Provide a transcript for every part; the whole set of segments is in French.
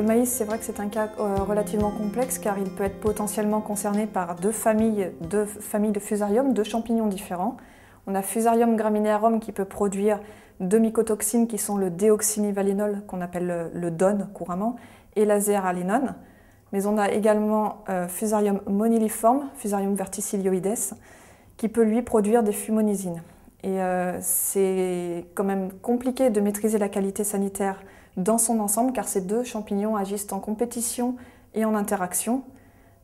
Le maïs, c'est vrai que c'est un cas euh, relativement complexe car il peut être potentiellement concerné par deux familles, de fusarium, deux champignons différents. On a Fusarium graminearum qui peut produire deux mycotoxines qui sont le déoxynivalinol, qu'on appelle le, DON couramment, et alinone. Mais on a également euh, Fusarium moniliforme, Fusarium verticillioides, qui peut lui produire des fumonisines. Et euh, c'est quand même compliqué de maîtriser la qualité sanitaire dans son ensemble car ces deux champignons agissent en compétition et en interaction.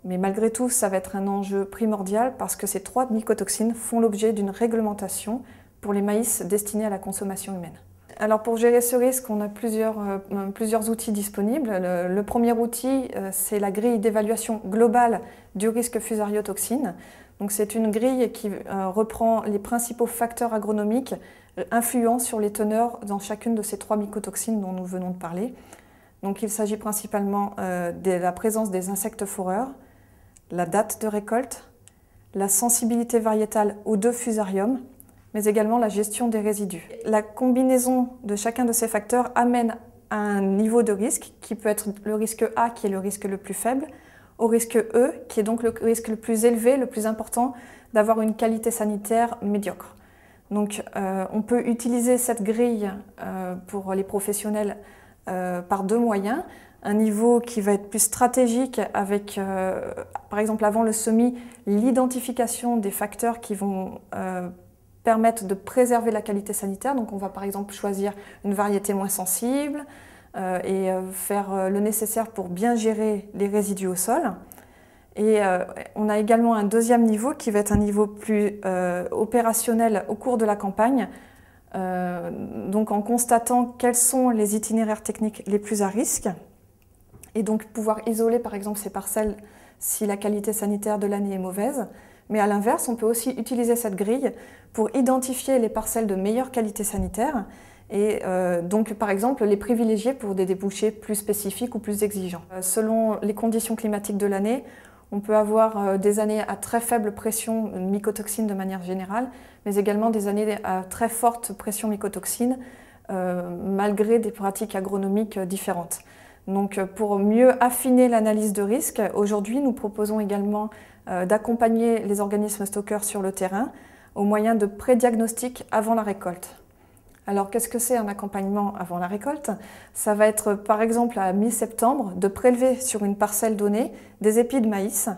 Mais malgré tout, ça va être un enjeu primordial parce que ces trois mycotoxines font l'objet d'une réglementation pour les maïs destinés à la consommation humaine. Alors pour gérer ce risque, on a plusieurs, euh, plusieurs outils disponibles. Le, premier outil, euh, c'est la grille d'évaluation globale du risque fusariotoxine Donc c'est une grille qui euh, reprend les principaux facteurs agronomiques euh, Influence sur les teneurs dans chacune de ces trois mycotoxines dont nous venons de parler. Donc il s'agit principalement euh, de la présence des insectes foreurs, la date de récolte, la sensibilité variétale aux deux fusariums, mais également la gestion des résidus. La combinaison de chacun de ces facteurs amène à un niveau de risque qui peut être le risque A qui est le risque le plus faible, au risque E qui est donc le risque le plus élevé, le plus important d'avoir une qualité sanitaire médiocre. Donc euh, on peut utiliser cette grille euh, pour les professionnels euh, par deux moyens. Un niveau qui va être plus stratégique avec, par exemple, avant le semis, l'identification des facteurs qui vont permettre de préserver la qualité sanitaire. Donc on va par exemple choisir une variété moins sensible et faire le nécessaire pour bien gérer les résidus au sol. Et euh, on a également un deuxième niveau qui va être un niveau plus euh, opérationnel au cours de la campagne, euh, donc en constatant quels sont les itinéraires techniques les plus à risque, et donc pouvoir isoler par exemple ces parcelles si la qualité sanitaire de l'année est mauvaise. Mais à l'inverse, on peut aussi utiliser cette grille pour identifier les parcelles de meilleure qualité sanitaire et donc par exemple les privilégier pour des débouchés plus spécifiques ou plus exigeants. selon les conditions climatiques de l'année, on peut avoir euh, des années à très faible pression euh, mycotoxine de manière générale, mais également des années à très forte pression mycotoxine, euh, malgré des pratiques agronomiques différentes. Donc pour mieux affiner l'analyse de risque, aujourd'hui nous proposons également d'accompagner les organismes stockeurs sur le terrain au moyen de prédiagnostics avant la récolte. Alors qu'est-ce que c'est un accompagnement avant la récolte Ça va être par exemple à mi-septembre de prélever sur une parcelle donnée des épis de maïs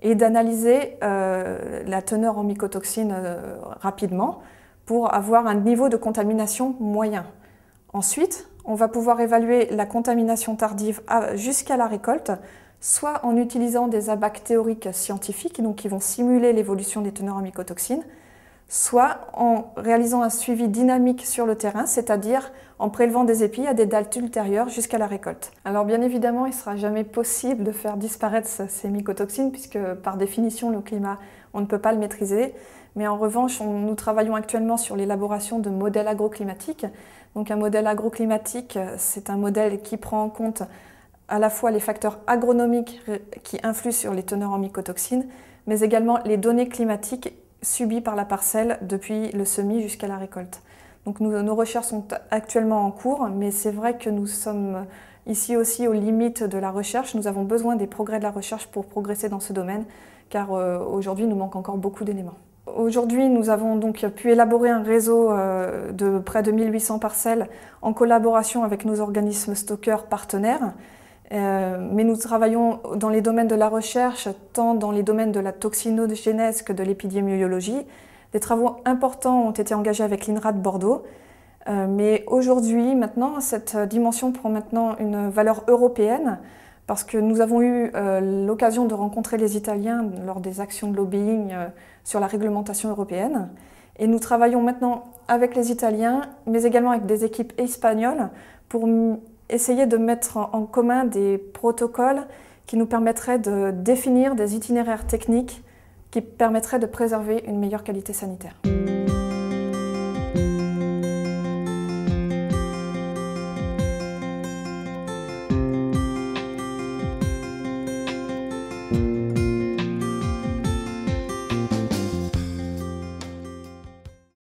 et d'analyser euh, la teneur en mycotoxines euh, rapidement pour avoir un niveau de contamination moyen. Ensuite, on va pouvoir évaluer la contamination tardive jusqu'à la récolte, soit en utilisant des abacs théoriques scientifiques, donc qui vont simuler l'évolution des teneurs en mycotoxines, soit en réalisant un suivi dynamique sur le terrain, c'est-à-dire en prélevant des épis à des dates ultérieures jusqu'à la récolte. Alors bien évidemment, il ne sera jamais possible de faire disparaître ces mycotoxines puisque par définition, le climat, on ne peut pas le maîtriser. Mais en revanche, nous travaillons actuellement sur l'élaboration de modèles agroclimatiques. Donc un modèle agroclimatique, c'est un modèle qui prend en compte à la fois les facteurs agronomiques qui influent sur les teneurs en mycotoxines, mais également les données climatiques subies par la parcelle depuis le semis jusqu'à la récolte. Donc nos recherches sont actuellement en cours, mais c'est vrai que nous sommes ici aussi aux limites de la recherche. Nous avons besoin des progrès de la recherche pour progresser dans ce domaine, car euh, aujourd'hui nous manque encore beaucoup d'éléments. Aujourd'hui, nous avons donc pu élaborer un réseau euh, de près de 1800 parcelles en collaboration avec nos organismes stockeurs partenaires. Euh, mais nous travaillons dans les domaines de la recherche, tant dans les domaines de la toxinogénèse que de l'épidémiologie. Des travaux importants ont été engagés avec l'INRA de Bordeaux. Euh, mais aujourd'hui, maintenant, cette dimension prend maintenant une valeur européenne parce que nous avons eu euh, l'occasion de rencontrer les Italiens lors des actions de lobbying sur la réglementation européenne. Et nous travaillons maintenant avec les Italiens, mais également avec des équipes espagnoles pour essayer de mettre en commun des protocoles qui nous permettraient de définir des itinéraires techniques qui permettraient de préserver une meilleure qualité sanitaire.